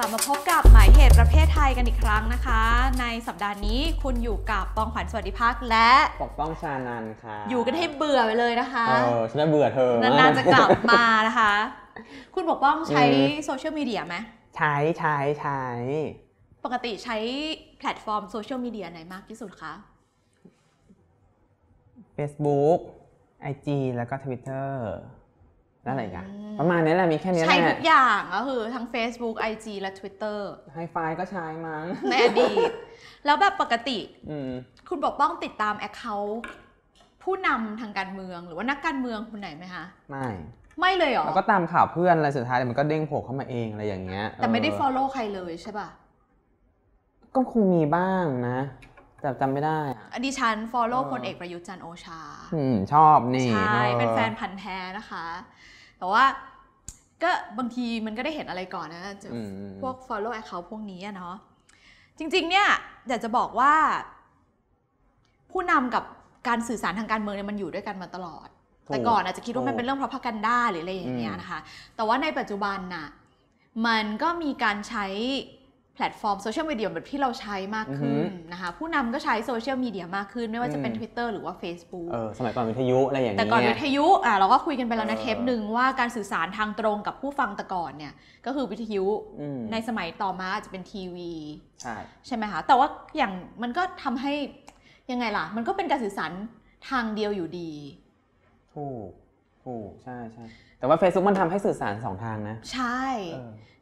กลับมาพบกับหมายเหตุประเภทไทยกันอีกครั้งนะคะ ในสัปดาห์นี้คุณอยู่กับปองขวัญสวัสดิพักและปกป้องชานันค่ะ อยู่กันให้เบื่อไปเลยนะคะ เออ ฉันเบื่อเธอนานๆจะกลับมานะคะ คุณปกป้องใช้โซเชียลมีเดียไหมใช้ใช้ใช้ ปกติใช้แพลตฟอร์มโซเชียลมีเดียไหนมากที่สุดคะ Facebook IG แล้วก็ Twitter แล้วอะไรกันประมาณนี้แหละมีแค่นี้แหละ ใช้ทุกอย่างก็คือ ทั้ง Facebook IG และ Twitter ไฮไฟก็ใช้มั้งในอดีต แล้วแบบปกติคุณบอกป้องติดตามแอคเคาท์ผู้นำทางการเมืองหรือว่านักการเมืองคนไหนไหมคะ ไม่ ไม่เลยเหรอแล้วก็ตามข่าวเพื่อนอะไรสุดท้าย มันก็เด้งโผล่เข้ามาเองอะไรอย่างเงี้ยแต่ไม่ได้ฟอลโล่ใครเลยใช่ป่ะก็คงมีบ้างนะจำจำไม่ได้อนดิฉันฟอลโล่พลเอก ประยุทธ์จันโอชาอืมชอบนี่ใช่ เป็นแฟนพันธ์แท้นะคะ แต่ว่าก็บางทีมันก็ได้เห็นอะไรก่อนนะจพวก follow account พวกนี้เนาะ จริงๆเนี่ย อยากจะบอกว่า ผู้นำกับการสื่อสารทางการเมืองเนี่ยมันอยู่ด้วยกันมาตลอด แต่ก่อนอาจจะคิดว่ามันเป็นเรื่องพระพักกันได้หรืออะไรอย่างเงี้ยนะคะ แต่ว่าในปัจจุบันน่ะมันก็มีการใช้แพลตฟอร์มโซเชียลมีเดียแบบที่เราใช้มากขึ้นนะคะผู้นำก็ใช้โซเชียลมีเดียมากขึ้น ไม่ว่าจะเป็น Twitter หรือว่า Facebook เออสมัยก่อนวิทยุอะไรอย่างเงี้ยแต่ก่อนวิทยุอ่ะเราก็คุยกันไปแล้วในเทปหนึ่งว่าการสื่อสารทางตรงกับผู้ฟังแต่ก่อนเนี่ยก็คือวิทยุในสมัยต่อมาอาจจะเป็นทีวีใช่ ใช่ไหมคะ แต่ว่าอย่างมันก็ทำให้ ยังไงล่ะ มันก็เป็นการสื่อสารทางเดียวอยู่ดี ถูกถูกใช่ใช่แต่ว่า Facebook มันทำให้สื่อสาร2ทางนะ ใช่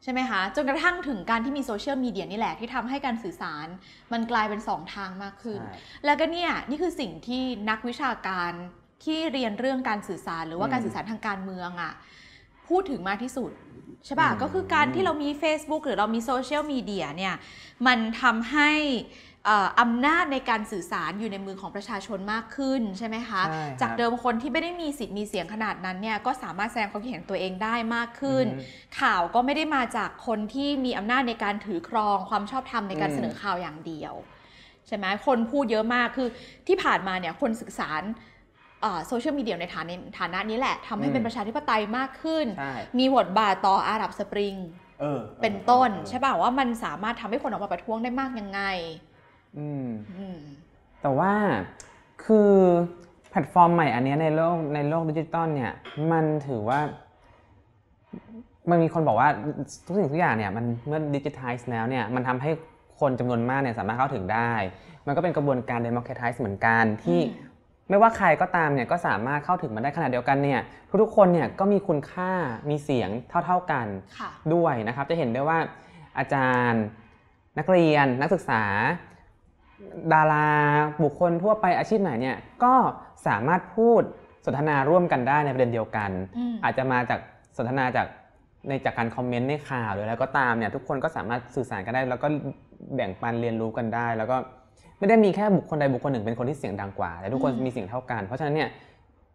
ใช่ไหมคะจนกระทั่งถึงการที่มีโซเชียลมีเดียนี่แหละที่ทำให้การสื่อสารมันกลายเป็น2ทางมากขึ้น แล้วก็เนี่ยนี่คือสิ่งที่นักวิชาการที่เรียนเรื่องการสื่อสารหรือว่าการสื่อสารทางการเมืองอะพูดถึงมากที่สุดใช่ป่ะก็คือการที่เรามี Facebook หรือเรามีโซเชียลมีเดียเนี่ยมันทำให้อำนาจในการสื่อสารอยู่ในมือของประชาชนมากขึ้นใช่ไหมคะ จากเดิมคนที่ไม่ได้มีสิทธิ์มีเสียงขนาดนั้นเนี่ยก็สามารถแสดงความคิดเห็นตัวเองได้มากขึ้น ข่าวก็ไม่ได้มาจากคนที่มีอำนาจในการถือครองความชอบธรรมในการเสนอข่าวอย่างเดียว ใช่ไหมคนพูดเยอะมากคือที่ผ่านมาเนี่ยคนสื่อสารโซเชียลมีเดียในฐานฐานะนี้แหละทำให้เป็นประชาธิปไตยมากขึ้น มีบทบาทต่ออาหรับสปริงเป็นต้น ใช่ป่าว่ามันสามารถทำให้คนออกมาประท้วงได้มากยังไงอืม แต่ว่าคือแพลตฟอร์มใหม่อันนี้ในโลกในโลกดิจิตอลเนี่ยมันถือว่า มันมีคนบอกว่าทุกสิ่งทุกอย่างเนี่ยมันเมื่อดิจิทัลแล้วเนี่ย มันทำให้คนจำนวนมากเนี่ยสามารถเข้าถึงได้ มันก็เป็นกระบวนการเดโมเครไทส์เหมือนกันที่ไม่ว่าใครก็ตามเนี่ยก็สามารถเข้าถึงมาได้ขนาดเดียวกันเนี่ย ทุกๆคนเนี่ยก็มีคุณค่ามีเสียงเท่าๆกันด้วยนะครับ จะเห็นได้ว่าอาจารย์ นักเรียนนักศึกษาดาราบุคคลทั่วไปอาชีพไหนเนี่ยก็สามารถพูดสนทนาร่วมกันได้ในประเด็นเดียวกัน อาจจะมาจากสนทนาจากในจากการคอมเมนต์ในข่าวหรืออะไรก็ตามเนี่ยทุกคนก็สามารถสื่อสารกันได้ แล้วก็แบ่งปันเรียนรู้กันได้ แล้วก็ไม่ได้มีแค่บุคคลใด บุคคลหนึ่งเป็นคนที่เสียงดังกว่าแต่ทุกคนมีเสียงเท่ากัน เพราะฉะนั้นเนี่ย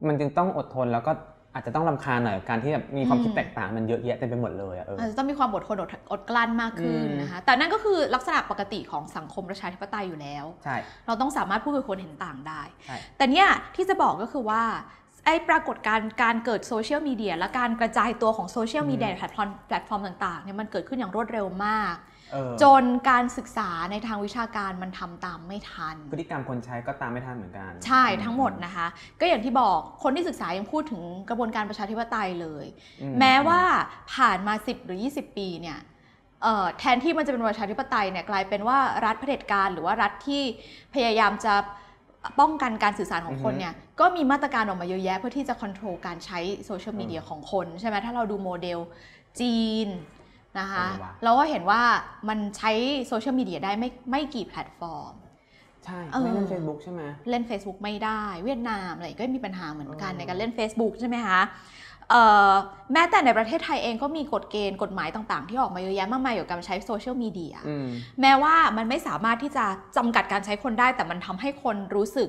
มันจึงต้องอดทนแล้วก็อาจจะต้องลำคาญหน่อยการที่แบบมีความคิดแตกต่างมันเยอะแยะเต็มไปหมดเลยอะอาจจะต้องมีความอดทนอดกลั้นมากขึ้นนะคะแต่นั่นก็คือลักษณะปกติของสังคมประชาธิปไตยอยู่แล้วใช่เราต้องสามารถพูดคุยคนเห็นต่างได้ แต่เนี่ยที่จะบอกก็คือว่าไอ้ปรากฏการการเกิดโซเชียลมีเดียและการกระจายตัวของโซเชียลมีเดียแพลตฟอร์มต่างๆเนี่ยมันเกิดขึ้นอย่างรวดเร็วมากจนการศึกษาในทางวิชาการมันทำตามไม่ทันพฤติกรรมคนใช้ก็ตามไม่ทันเหมือนกัน ใช่ทั้งหมดนะคะก็อย่างที่บอกคนที่ศึกษายังพูดถึงกระบวนการประชาธิปไตยเลย แม้ว่าผ่านมา 10 หรือ 20 ปีเนี่ยแทนที่มันจะเป็นประชาธิปไตยเนี่ยกลายเป็นว่ารัฐเผด็จการหรือว่ารัฐที่พยายามจะป้องกันการสื่อสารของคนเนี่ยก็มีมาตรการออกมาเยอะแยะ เพื่อที่จะควบคุมการใช้โซเชียลมีเดียของคน ใช่ไหมถ้าเราดูโมเดลจีนนะคะเราก็เห็นว่ามันใช้โซเชียลมีเดียได้ไม่ไม่กี่แพลตฟอร์ม ใช่ไม่เล่น Facebook ใช่ไหมเล่น Facebook ไม่ได้ เวียดนาม อะไรก็มีปัญหาเหมือนกันในการเล่น Facebook ใช่ไหมคะแม้แต่ในประเทศไทยเองก็มีกฎเกณฑ์กฎหมายต่างๆที่ออกมาเยอะแยะมากมายเกี่ยวกับใช้โซเชียลมีเดียแม้ว่ามันไม่สามารถที่จะจำกัดการใช้คนได้แต่มันทำให้คนรู้สึก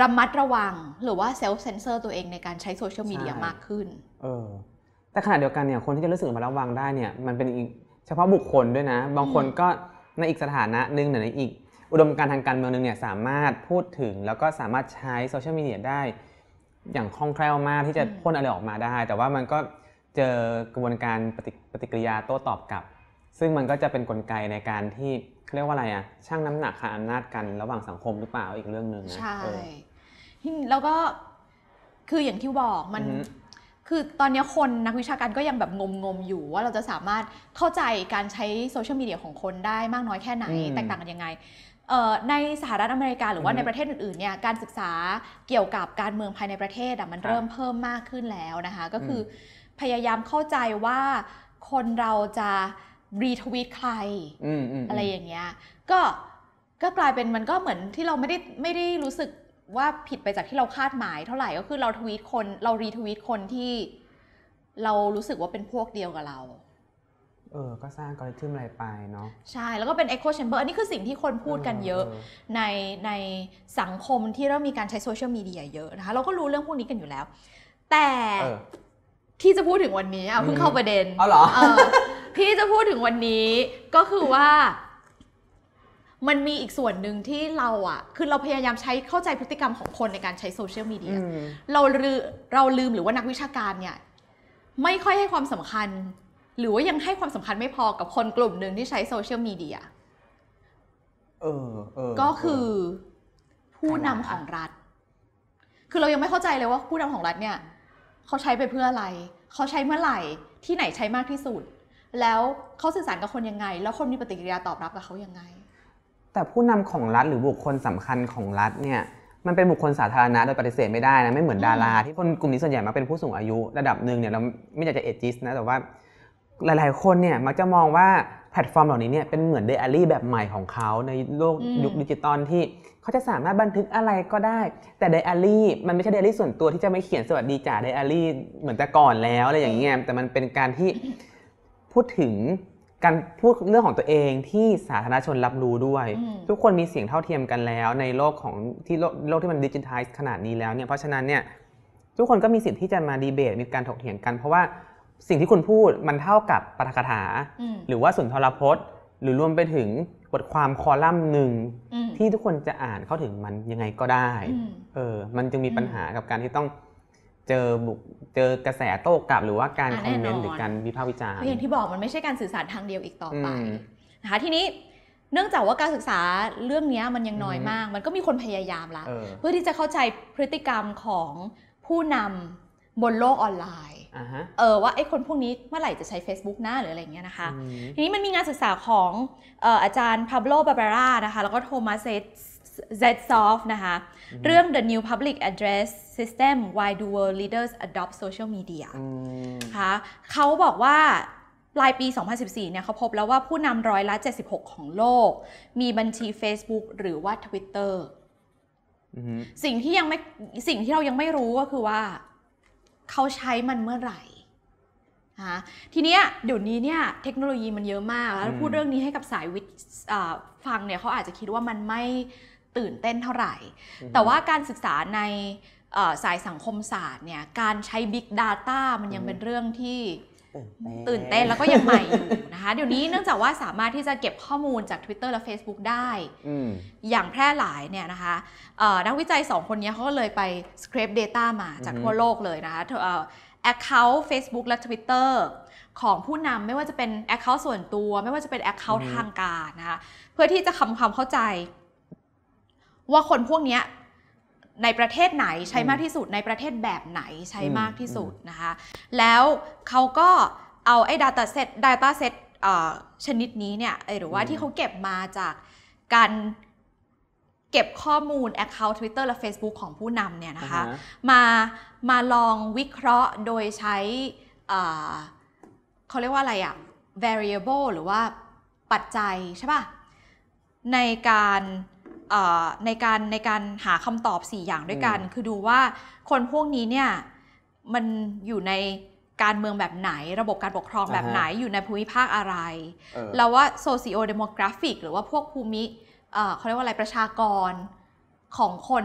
ระมัดระวังหรือว่าเซลฟ์เซนเซอร์ตัวเองในการใช้โซเชียลมีเดียมากขึ้นเออแต่ขณะเดียวกันเนี่ยคนที่จะรู้สึกมาระวังได้เนี่ยมันเป็นอีกเฉพาะบุคคลด้วยนะ บางคนก็ในอีกสถานะหนึ่งหรือในอีก อุดมการทางการเมืองหนึ่งเนี่ยสามารถพูดถึง แล้วก็สามารถใช้โซเชียลมีเดียได้ อย่างคล่องแคล่วมากที่จะพ่นอะไรออกมาได้ แต่ว่ามันก็เจอกระบวนการปฏิปฏกิริยาโต้ตอบกลับ ซึ่งมันก็จะเป็นนกลไกในการที่เรียกว่าอะไรอะช่างน้ำหนักค่ะอำนาจกัน ระหว่างสังคมหรือเปล่าอีกเรื่องหนึ่งนะใช่แล้วก็คืออย่างที่บอกมันคือตอนนี้คนนักวิชาการก็ยังแบบงงๆอยู่ว่าเราจะสามารถเข้าใจการใช้โซเชียลมีเดียของคนได้มากน้อยแค่ไหน แตกต่างกันยังไง ในสหรัฐอเมริกาหรือว่าในประเทศอื่นๆเนี่ยการศึกษาเกี่ยวกับการเมืองภายในประเทศมันเริ่มเพิ่มมากขึ้นแล้วนะคะ ก็คือพยายามเข้าใจว่าคนเราจะรีทวีตใคร อะไรอย่างเงี้ยก็ก็กลายเป็นมันก็เหมือนที่เราไม่ได้ไม่ได้รู้สึกว่าผิดไปจากที่เราคาดหมายเท่าไหร่ก็คือเราทวีตคนเรารีทวีตคนที่เรารู้สึกว่าเป็นพวกเดียวกับเรา เออ ก็สร้างกริทึมอะไรไปเนาะ ใช่ แล้วก็เป็น echo chamber อันนี้คือสิ่งที่คนพูดกันเยอะ ในในสังคมที่เริ่มมีการใช้โซเชียลมีเดียเยอะนะคะ เราก็รู้เรื่องพวกนี้กันอยู่แล้ว แต่ที่จะพูดถึงวันนี้อ่ะเพิ่งเข้าประเด็น เอาเหรอที่จะพูดถึงวันนี้ ก็คือว่ามันมีอีกส่วนหนึ่งที่เราอะคือเราพยายามใช้เข้าใจพฤติกรรมของคนในการใช้โซเชียลมีเดีย เราลืมเราลืมหรือว่านักวิชาการเนี่ยไม่ค่อยให้ความสำคัญ หรือว่ายังให้ความสำคัญไม่พอกับคนกลุ่มหนึ่งที่ใช้โซเชียลมีเดีย เออก็คือ ผู้นำของรัฐ คือเรายังไม่เข้าใจเลยว่า ผู้นำของรัฐเนี่ย เขาใช้ไปเพื่ออะไร เขาใช้เมื่อไหร่ ที่ไหนใช้มากที่สุด แล้วเขาสื่อสารกับคนยังไง แล้วคนมีปฏิกิริยาตอบรับกับเขายังไงแต่ผู้นำของรัฐหรือบุคคลสำคัญของรัฐเนี่ยมันเป็นบุคคลสาธารณะโดยปฏิเสธไม่ได้นะไม่เหมือนดาราที่คนกลุ่มนี้ส่วนใหญ่มาเป็นผู้สูงอายุระดับหนึ่งเนี่ยเราไม่อยากจะเอจิสนะแต่ว่า หลาย ๆคนเนี่ยมักจะมองว่าแพลตฟอร์มเหล่านี้เนี่ยเป็นเหมือนเดลี่ แบบใหม่ของเขา ในโลกยุคดิจิตอลที่ เขาจะสามารถบันทึกอะไรก็ได้ แต่ไดอารี่มันไม่ใช่ไดอารี่ส่วนตัวที่จะไม่เขียนสวัสดีจ่าไดอารี่ เหมือนแต่ก่อนแล้วอะไรอย่างเงี้ยแต่มันเป็นการที่พูดถึงการพูดเรื่องของตัวเองที่สาธารณชนรับรู้ด้วย ทุกคนมีเสียงเท่าเทียมกันแล้วในโลกของที่โลกโลกที่มันดิจิทัลขนาดนี้แล้วเนี่ยเพราะฉะนั้นเนี่ยทุกคนก็มีสิทธิ์ที่จะมาดีเบตมีการถกเถียงกัน เพราะว่าสิ่งที่คุณพูดมันเท่ากับปากถา หรือว่าสุนทรพจน์ หรือรวมไปถึงบทความคอลัมน์หนึ่ง ที่ทุกคนจะอ่านเข้าถึงมันยังไงก็ได้เออมันจึงมีปัญหากับการที่ต้องเจอบุกเจอกระแสโต้กลับหรือว่าการคอมเมนต์หรือการวิพากษ์วิจารณ์อย่างที่บอกมันไม่ใช่การสื่อสารทางเดียวอีกต่อไปนะคะทีนี้เนื่องจากว่าการศึกษาเรื่องนี้มันยังน้อยมาก มันก็มีคนพยายามละ เพื่อที่จะเข้าใจพฤติกรรมของผู้นำบนโลกออนไลน์เออว่าไอ้คนพวกนี้เมื่อไหร่จะใช้ Facebook หน้าหรืออะไรเงี้ยนะคะ ทีนี้มันมีงานศึกษาของอาจารย์พาโบลบาบาร่านะคะแล้วก็โทมัสเซตซอฟนะคะเรื่อง the new public address system why do world leaders adopt social media คะเขาบอกว่าปลายปี 2014เนี่ยเขาพบแล้วว่าผู้นำร้อยละ76 ของโลก มีบัญชี Facebook หรือว่า Twitter สิ่งที่ยังไม่สิ่งที่เรายังไม่รู้ก็คือว่าเขาใช้มันเมื่อไหร่ะทีเนี้ยเดี๋ยวนี้เนี่ยเทคโนโลยีมันเยอะมากแล้วพูดเรื่องนี้ให้กับสายวิทย์ฟังเนี่ยเขาอาจจะคิดว่ามันไม่ตื่นเต้นเท่าไหร่ แต่ว่าการศึกษาในสายสังคมศาสตร์เนี่ยการใช้ Big Data มันยังเป็นเรื่องที่ตื่นเต้นแล้วก็ยังใหม่อยู่นะคะเดี๋ยวนี้เนื่องจากว่าสามารถที่จะเก็บข้อมูลจาก Twitter และ Facebook ได้อย่างแพร่หลายเนี่ยนะคะนักวิจัย 2 คนนี้เขาก็เลยไป scrape data มาจากทั่วโลกเลยนะคะ account Facebook และ Twitter ของผู้นำไม่ว่าจะเป็น account ส่วนตัว ไม่ว่าจะเป็น account ทางการนะคะเพื่อที่จะทำความเข้าใจว่าคนพวกนี้ในประเทศไหนใช้มากที่สุดในประเทศแบบไหนใช้มากที่สุดนะคะแล้วเขาก็เอาไอ้ data set data set ชนิดนี้เนี่ยหรือว่าที่เขาเก็บมาจากการเก็บข้อมูล Account Twitter และ Facebook ของผู้นำเนี่ยนะคะมามาลองวิเคราะห์โดยใช้เขาเรียกว่าอะไรอะ variable หรือว่าปัจจัยใช่ป่ะ ในการในการในการหาคำตอบ 4 อย่างด้วยกัน คือดูว่าคนพวกนี้เนี่ยมันอยู่ในการเมืองแบบไหน ระบบการปกครองแบบไหนอยู่ในภูมิภาคอะไร แล้วว่าโซซิโอเดโมกราฟิกหรือว่าพวกภูมิเขาเรียกว่าอะไรประชากรของคน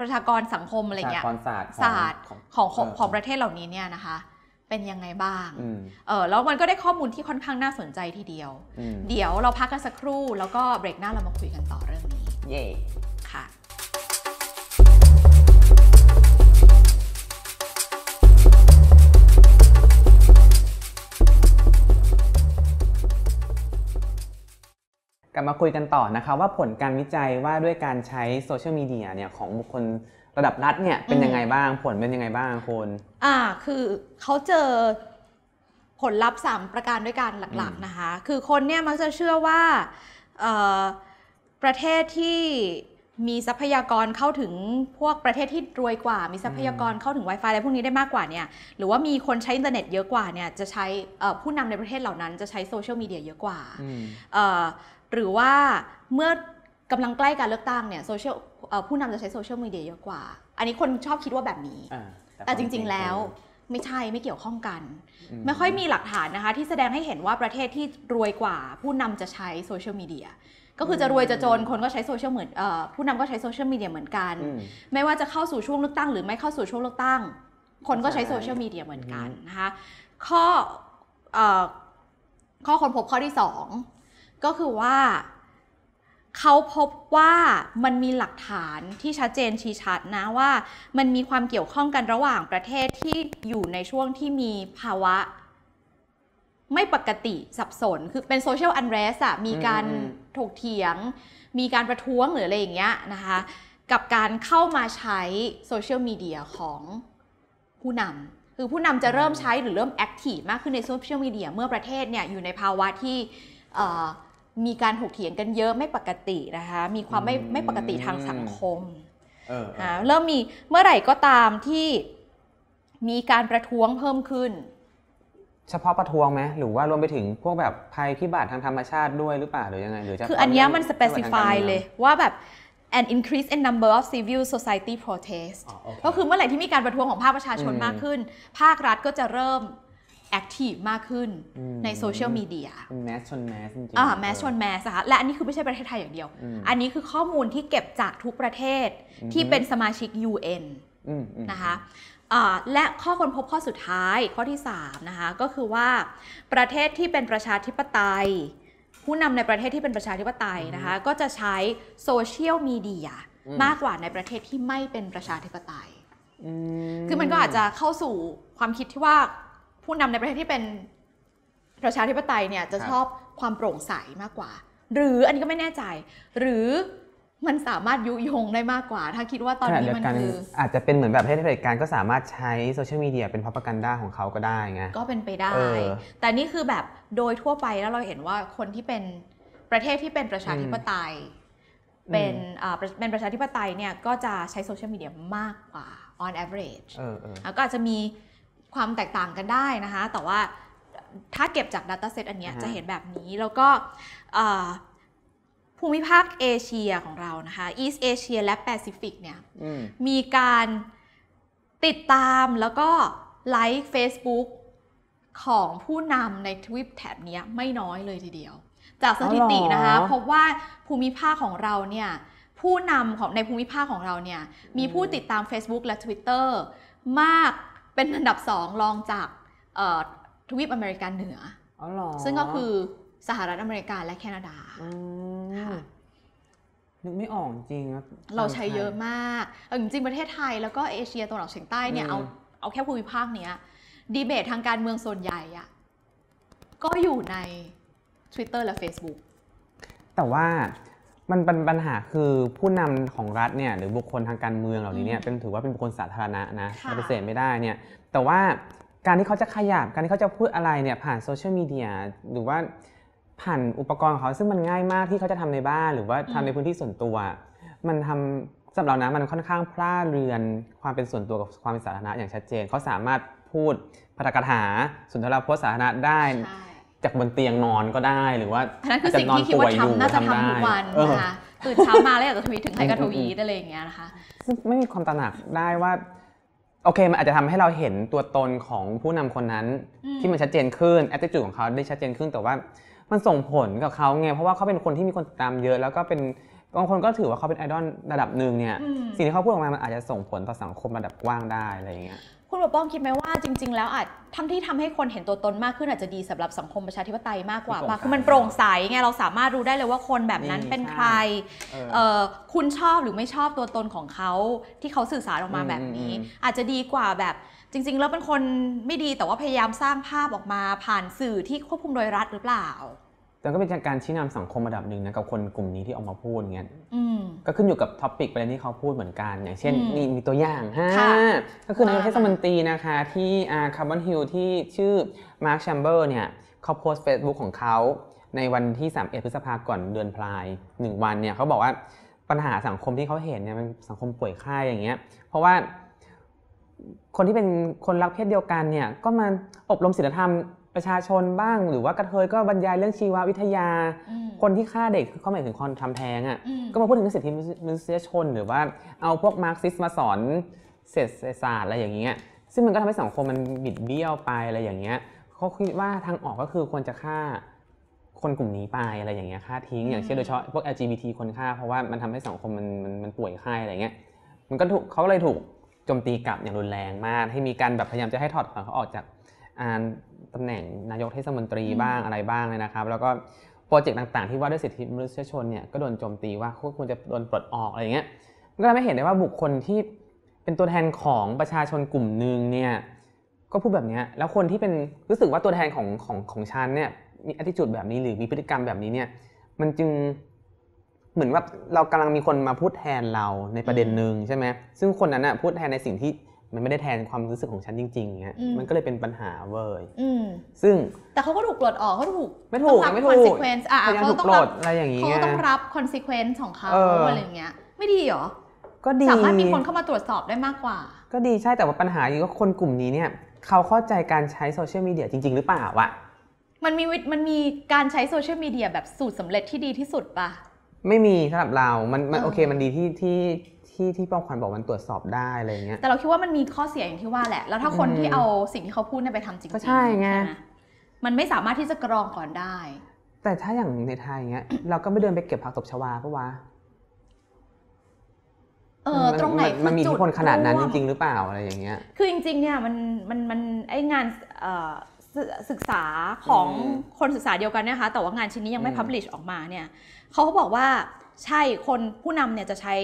ประชากรสังคมอะไรเงี้ยศาสตร์ศาสตร์ของของของประเทศเหล่านี้เนี่ยนะคะเป็นยังไงบ้างเออแล้วมันก็ได้ข้อมูลที่ค่อนข้างน่าสนใจทีเดียว เดี๋ยวเราพักกันสักครู่แล้วก็เบรกหน้าเรามาคุยกันต่อเรยเย่ค่ะ กลับมาคุยกันต่อนะคะว่าผลการวิจัยว่าด้วยการใช้โซเชียลมีเดียเนี่ย ของบุคคลระดับรัฐเนี่ย เป็นยังไงบ้างผลเป็นยังไงบ้างคุณอ่าคือเขาเจอผลลัพธ์3ประการด้วยกันหลัก ๆ นะคะ คือคนเนี่ยมักจะเชื่อว่าประเทศที่มีทรัพยากรเข้าถึงพวกประเทศที่รวยกว่า มีทรัพยากรเข้าถึง Wi-Fi อะไรพวกนี้ได้มากกว่าเนี่ยหรือว่ามีคนใช้อินเทอร์เน็ตเยอะกว่าเนี่ยจะใช้ผู้นำในประเทศเหล่านั้นจะใช้โซเชียลมีเดียเยอะกว่าหรือว่าเมื่อกำลังใกล้การเลือกตั้งเนี่ยโซเชียลผู้นำจะใช้โซเชียลมีเดียเยอะกว่า อันนี้คนชอบคิดว่าแบบนี้แต่จริง ๆแล้วไม่ใช่ไม่เกี่ยวข้องกัน ไม่ค่อยมีหลักฐานนะคะที่แสดงให้เห็นว่าประเทศที่รวยกว่า ผู้นำจะใช้โซเชียลมีเดียก็คือจะรวยจะจนคนก็ใช้โซเชียลเหมือนผู้นำก็ใช้โซเชียลมีเดียเหมือนกัน ไม่ว่าจะเข้าสู่ช่วงเลือกตั้งหรือไม่เข้าสู่ช่วงเลือกตั้ง คนก็ใช้โซเชียลมีเดียเหมือนกันนะคะข้อข้อคนพบข้อที่ 2 ก็คือว่าเขาพบว่ามันมีหลักฐานที่ชัดเจนชี้ชัดนะว่า มันมีความเกี่ยวข้องกันระหว่างประเทศที่อยู่ในช่วงที่มีภาวะ ไม่ปกติสับสนคือเป็นโซเชียลอันเรสอะมีการถกเถียง มีการประท้วงหรืออะไรอย่างเงี้ยนะคะ กับการเข้ามาใช้โซเชียลมีเดียของผู้นำ คือผู้นำจะเริ่มใช้หรือเริ่มแอคทีฟมากขึ้น ในโซเชียลมีเดียเมื่อประเทศเนี่ยอยู่ในภาวะที่มีการถกเถียงกันเยอะไม่ปกตินะคะ มีความไม่ไม่ปกติทางสังคมเเริ่มมีเมื่อไหร่ก็ตามที่มีการประท้วงเพิ่มขึ้นเฉพาะประท้วงไหมหรือว่ารวมไปถึงพวกแบบภัยพิบัติทางธรรมชาติด้วยหรือเปล่าหรือยังไงหรือจะคืออันนี้มัน specify เลย ว่าแบบ an increase in number of civil society protest ก็คือเมื่อไหร่ที่มีการประท้วงของภาคประชาชนมากขึ้น ภาครัฐก็จะเริ่มแอคทีฟมากขึ้นในโซเชียลมีเดียแมสชนแมสจริงอ่าแมสชนแมสค่ะและอันนี้คือไม่ใช่ประเทศไทยอย่างเดียว อันนี้คือข้อมูลที่เก็บจากทุกประเทศที่เป็นสมาชิก UN นะคะและข้อค้นพบข้อสุดท้ายข้อที่ 3 นะคะ ก็คือว่า ประเทศที่เป็นประชาธิปไตย ผู้นำในประเทศที่เป็นประชาธิปไตยนะคะก็จะใช้โซเชียลมีเดียมากกว่าในประเทศที่ไม่เป็นประชาธิปไตยคือมันก็อาจจะเข้าสู่ความคิดที่ว่า ผู้นำในประเทศที่เป็นประชาธิปไตยเนี่ยจะชอบความโปร่งใสมากกว่า หรืออันนี้ก็ไม่แน่ใจ หรือมันสามารถยุยงได้มากกว่าถ้าคิดว่าตอนนี้มันคืออาจจะเป็นเหมือนแบบให้เผยการก็สามารถใช้โซเชียลมีเดียเป็นพัฟกันด้าของเขาก็ได้ไงก็เป็นไปได้ แต่นี่คือแบบโดยทั่วไปแล้วเราเห็นว่าคนที่เป็นประเทศที่เป็นประชาธิปไตย เป็นเป็นประชาธิปไตยเนี่ยก็จะใช้โซเชียลมีเดียมากกว่า on average ก็อาจจะมีความแตกต่างกันได้นะคะ แต่ว่าถ้าเก็บจาก Data Set อันนี้จะเห็นแบบนี้แล้วก็ภูมิภาคเอเชียของเรานะคะ East Asia และ Pacific เนี่ยมมีการติดตามแล้วก็ไลค์ Facebook ของผู้นำในทวีปแถบนี้ไม่น้อยเลยทีเดียว จากสถิตินะคะพบว่าภูมิภาคของเราเนี่ยผู้นำของในภูมิภาคของเราเนี่ยมีผู้ติดตาม Facebook และ Twitter มากเป็นอันดับสองรองจากทวีปอเมริกาเหนืออซึ่งก็คือสหรัฐอเมริกาและแคนาดาะนึกไม่ออกจริง เราใช้เยอะมาก จริงประเทศไทยแล้วก็เอเชียตะวันออกเฉียงใต้เนี่ยเอาเอาแค่ภูมิภาคเนี้ยดีเบตทางการเมืองส่วนใหญ่อะก็อยู่ใน Twitter และ Facebook แต่ว่า มันเป็นปัญหาคือผู้นำของรัฐเนี่ยหรือบุคคลทางการเมืองเหล่านี้เนี่ยเป็นถือว่าเป็นบุคคลสาธารณะนะปฏิเสธไม่ได้เนี่ยแต่ว่าการที่เขาจะขยับการที่เขาจะพูดอะไรเนี่ยผ่านโซเชียลมีเดียหรือว่าผ่านอุปกรณ์ของเขา ซึ่งมันง่ายมากที่เขาจะทำในบ้าน หรือว่าทำในพื้นที่ส่วนตัว มันทำสำหรับเรานะมันค่อนข้างพล่าเรือนความเป็นส่วนตัวกับความเป็นสาธารณะ อย่างชัดเจนเขาสามารถพูดพรกถาสุนทรพจน์สาธารณะได้ จากบนเตียงนอนก็ได้หรือว่านัจนคือสิ่งที่คิดว่าทำน่าจะทำทุกวันนะคะตื่นเช้ามาแล้วอยากจะทวีตถึงใครก็ทวีตอะไรอย่างเงี้ยนะคะซึ่งไม่มีความตระหนักได้ว่า โอเคมันอาจจะทำให้เราเห็นตัวตนของผู้นำคนนั้นที่มันชัดเจนขึ้น แอตติจูดของเขาได้ชัดเจนขึ้นแต่ว่ามันส่งผลกับเขาไงเพราะว่าเขาเป็นคนที่มีคนติดตามเยอะแล้วก็เป็นบางคนก็ถือว่าเขาเป็นไอดอลระดับหนึ่งเนี่ยสิ่งที่เขาพูดออกมา มันอาจจะส่งผลต่อสังคมระดับกว้างได้อะไรอย่างเงี้ยคุณปกป้องคิดไหมว่าจริงๆ แล้วอาจทั้งที่ทำให้คนเห็นตัวตนมากขึ้นอาจจะดีสำหรับสังคมประชาธิปไตยมากกว่าปะคือมันโปร่งใสไงเราสามารถรู้ได้เลยว่าคนแบบนั้นเป็นใครคุณชอบหรือไม่ชอบตัวตนของเขาที่เขาสื่อสารออกมาแบบนี้ อาจจะดีกว่าแบบจริงๆ แล้วเป็นคนไม่ดีแต่ว่าพยายามสร้างภาพออกมาผ่านสื่อที่ควบคุมโดยรัฐหรือเปล่า แต่ก็เป็นการชี้นำสังคมระดับหนึ่งนะ กับคนกลุ่มนี้ที่ออกมาพูดเงี้ยก็ขึ้นอยู่กับท็อปิกประเด็นที่เขาพูดเหมือนกัน อย่างเช่นนี่มีตัวอย่างฮะก็คือนายกเทศมนตรีนะคะที่คาร์บอนฮิลที่ชื่อมาร์คแชมเบอร์เนี่ยเขาโพสต์เฟซบุ๊กของเขา ในวันที่3เอพฤษภาก่อนเดือนพลาย 1 วันเนี่ยเขาบอกว่าปัญหาสังคมที่เขาเห็นเนี่ยมันสังคมป่วยไข้ยอย่างเงี้ยเพราะว่าคนที่เป็นคนรักเพศเดียวกันเนี่ย ก็มาอบรมศีลธรรมประชาชนบ้าง หรือว่ากระเทยก็บรรยายเรื่องชีววิทยา คนที่ฆ่าเด็กคือเขาหมายถึงคนทำแท้งอ่ะก็มาพูดถึงสิทธิมนุษยชน หรือว่าเอาพวกมาร์กซิสมาสอนเศรษฐศาสตร์อะไรอย่างเงี้ยซึ่งมันก็ทำให้สังคมมันบิดเบี้ยวไปอะไรอย่างเงี้ยเขาคิดว่าทางออกก็คือควรจะฆ่าคนกลุ่มนี้ไปอะไรอย่างเงี้ยฆ่าทิ้งอย่างเช่นโดยเฉพาะพวก LGBT คนฆ่าเพราะว่ามันทำให้สังคมมันมันป่วยไข้อะไรเงี้ยมันก็ถูกเขาเลยถูกจมตีกลับอย่างรุนแรงมากให้มีการแบบพยายามจะให้ถอดถอนเขาออกจากตำแหน่งนายกเทศมนตรีบ้างอะไรบ้างเลยนะครับ แล้วก็โปรเจกต์ต่างๆที่ว่าด้วยสิทธิมนุษยชนเนี่ยก็โดนโจมตีว่าควรจะโดนปลดออกอะไรเงี้ยก็ทำให้เห็นได้ว่าบุคคลที่เป็นตัวแทนของประชาชนกลุ่มหนึ่งเนี่ยก็พูดแบบนี้แล้วคนที่เป็นรู้สึกว่าตัวแทนของของของชั้นเนี่ยมีอัติจุดแบบนี้หรือมีพฤติกรรมแบบนี้เนี่ยมันจึงเหมือนว่าเรากำลังมีคนมาพูดแทนเราในประเด็นหนึ่งใช่ไหม ซึ่งคนนั้นอ่ะพูดแทนในสิ่งที่มันไม่ได้แทนความรู้สึกของฉันจริงๆเงี้ยมันก็เลยเป็นปัญหาเว้ยซึ่งแต่เขาก็ถูกปลดออกเขาถูกไม่ถูกไม่ถูกเขาต้องรับอะไรอย่างเงี้ยเขาต้องรับคอนเควนซ์ของเขาอะไรอย่างเงี้ย ไม่ดีหรอ ก็ดีสามารถมีคนเข้ามาตรวจสอบได้มากกว่า ก็ดีใช่ แต่ว่าปัญหาอยู่ว่าคนกลุ่มนี้เนี่ยเขาเข้าใจการใช้โซเชียลมีเดียจริงๆ หรือเปล่าวะมันมีมันมีการใช้โซเชียลมีเดียแบบสูตรสำเร็จที่ดีที่สุดปะไม่มีสำหรับเรา มัน มันโอเค มันดีที่ที่ที่ที่ป้องขวัญบอกมันตรวจสอบได้อะไรเงี้ย แต่เราคิดว่ามันมีข้อเสียอย่างที่ว่าแหละ แล้วถ้าคนที่เอาสิ่งที่เขาพูดเนี่ยไปทำจริงก็ใช่ไงมันไม่สามารถที่จะกรองก่อนได้ แต่ถ้าอย่างในไทยเงี้ยเราก็ไม่เดินไปเก็บผักตบชวาปะว่า เออตรงไหน มันมีทุกคนขนาดนั้นจริงๆ หรือเปล่าอะไรอย่างเงี้ย คือจริง ๆ เนี่ยมันมันมันไองาน เอ่อศึกษาของคนศึกษาเดียวกันนะคะ แต่ว่างานชิ้นนี้ยังไม่พับลิชออกมาเนี่ยเขาบอกว่าใช่คนผู้นำเนี่ยจะใช้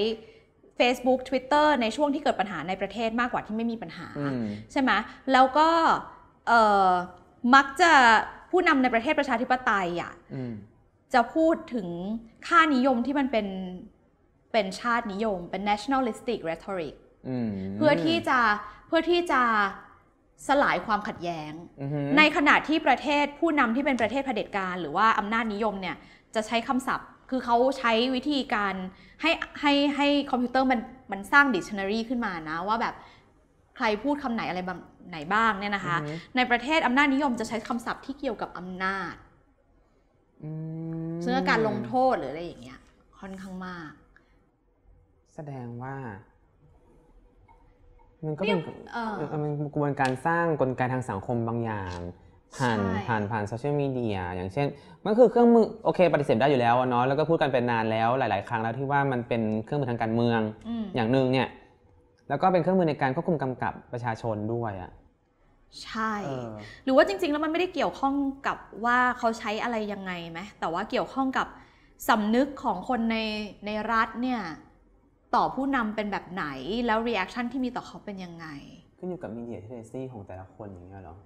Facebook Twitter ในช่วงที่เกิดปัญหาในประเทศมากกว่าที่ไม่มีปัญหาใช่ไหมแล้วก็มักจะผู้นำในประเทศประชาธิปไตยอ่ะจะพูดถึงค่านิยมที่มันเป็น เป็นชาตินิยมเป็น nationalistic rhetoric เพื่อที่จะเพื่อที่จะสลายความขัดแย้งในขณะที่ประเทศผู้นำที่เป็นประเทศเผด็จการหรือว่า อำนาจนิยมเนี่ย จะใช้คำศัพท์คือเขาใช้วิธีการให้ให้ให้คอมพิวเตอร์มันมันสร้างดิกชันนารีขึ้นมานะ ว่าแบบใครพูดคำไหนอะไรไหนบ้างเนี่ยนะคะ ในประเทศอำนาจนิยมจะใช้คำศัพท์ที่เกี่ยวกับอำนาจซึ่งการลงโทษหรืออะไรอย่างเงี้ยค่อนข้างมาก แสดงว่ามันก็เป็นเออมันกระบวนการสร้างกลไกทางสังคมบางอย่างผ่านผ่านผ่านโซเชียลมีเดียอย่างเช่น มันคือเครื่องมือโอเคปฏิเสธได้อยู่แล้วเนาะแล้วก็พูดกันเป็นนานแล้วหลายๆครั้งแล้วที่ว่ามันเป็นเครื่องมือทางการเมืองอย่างหนึ่งเนี่ยแล้วก็เป็นเครื่องมือในการควบคุมกำกับประชาชนด้วยอะใช่ หรือว่าจริงๆแล้ว มันไม่ได้เกี่ยวข้องกับว่าเขาใช้อะไรยังไงไหมแต่ว่าเกี่ยวข้องกับสานึกของคนในในรัฐเนี่ยต่อผู้นำเป็นแบบไหนแล้วรีแอคชั่นที่มีต่อเขาเป็นยังไงขึ้นอยู่กับมีเดียเทเลซี่ของแต่ละคนอย่างเงี้ยเหรอ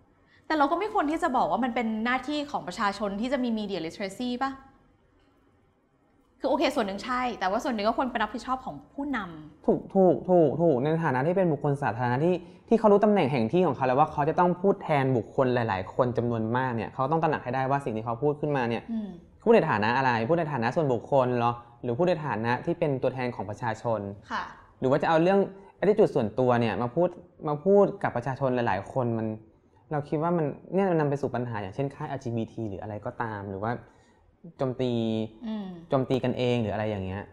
แต่เราก็ไม่ควรที่จะบอกว่ามันเป็นหน้าที่ของประชาชนที่จะมีมีเดียเิเ e เรซีป่ะ คือโอเค ส่วนหนึ่งใช่แต่ว่าส่วนหนึ่งก็ควรเป็นรับผิดชอบของผู้นำถูกถูกถูกถูกในฐานะที่เป็นบุคคลสาธารณะที่ที่เขารู้ตำแหน่งแห่งที่ของเขาแล้วว่าเขาจะต้องพูดแทนบุคคลหลาย ๆ คนจำนวนมากเนี่ยเขาต้องตระหนักให้ได้ว่าสิ่งที่เขาพูดขึ้นมาเนี่ยพูดในฐานะอะไรพูดในฐานะส่วนบุคคลเหรอหรือผู้ในฐานะที่เป็นตัวแทนของประชาชนค่ะ หรือว่าจะเอาเรื่องอี่จุดส่วนตัวเนี่ยมาพูดมาพูดกับประชาชนหลาย ๆคนมัน เราคิดว่ามันเนี่ยมันนำไปสู่ปัญหา อย่างเช่นค่าย LGBT หรืออะไรก็ตาม หรือว่าโจมตีโจมตีกันเองหรืออะไรอย่างเงี้ย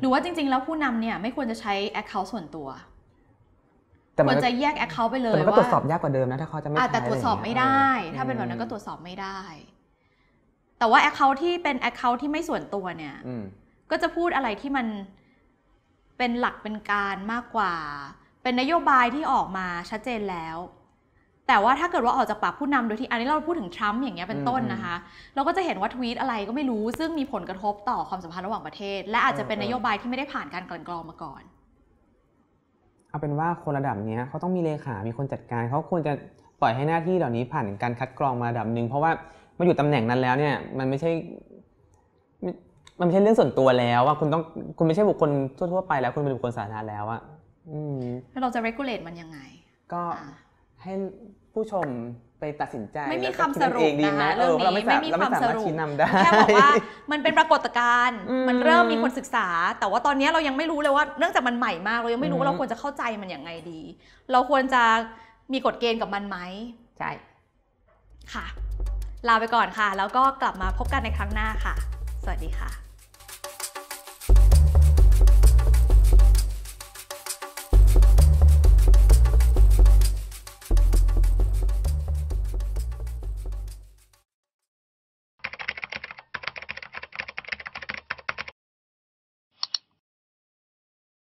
หรือว่าจริงๆแล้วผู้นำเนี่ยไม่ควรจะใช้แอคเคาท์ส่วนตัว แต่ควรจะแยกแอคเคาท์ไปเลแต่ยก็ว่าตรวจสอบยากกว่าเดิมนะถ้าเขาจะไม่แต่ตรวจสอบไม่ได้ ถ้าเป็นแบบนั้นก็ตรวจสอบไม่ได้แต่ว่าอคเคาท์ที่เป็นอคเคาท์ที่ไม่ส่วนตัวเนี่ยก็จะพูดอะไรที่มันเป็นหลักเป็นการมากกว่า เป็นนโยบายที่ออกมาชัดเจนแล้ว แต่ว่าถ้าเกิดว่าออกจากปากผู้นำโดยที่อันนี้เราพูดถึงทรัมป์อย่างเงี้ยเป็นต้นนะคะ เราก็จะเห็นว่าทวีตอะไรก็ไม่รู้ซึ่งมีผลกระทบต่อความสัมพันธ์ระหว่างประเทศ และอาจจะเป็นนโยบายที่ไม่ได้ผ่านการกลั่นกรองมาก่อนเอาเป็นว่าคนระดับเนี้ยเขาต้องมีเลขา มีคนจัดการ เขาควรจะปล่อยให้หน้าที่เหล่านี้ผ่านการคัดกรองมาระดับหนึ่งเพราะว่ามาอยู่ตำแหน่งนั้นแล้ว เนี่ยมันไม่ใช่ มันไม่ใช่เรื่องส่วนตัวแล้ว ว่าคุณต้องคุณไม่ใช่บุคคลทั่ว ๆ ไปแล้ว คุณเป็นบุคคลสาธารณะแล้วอะอืแล้วเราจะ regulate มันยังไง ก็ให้ผู้ชมไปตัดสินใจไม่มีคำสรุปนะคะเรื่องนี้ไม่มีความสรุปแค่บอกว่ามันเป็นปรากฏการณ์ มันเริ่มมีคนศึกษา แต่ว่าตอนนี้เรายังไม่รู้เลยว่า เนื่องจากมันใหม่มากเรายังไม่รู้ว่าเราควรจะเข้าใจมันอย่างไงดี เราควรจะมีกฎเกณฑ์กับมันไหมใช่ ค่ะลาไปก่อนค่ะ แล้วก็กลับมาพบกันในครั้งหน้าค่ะ สวัสดีค่ะ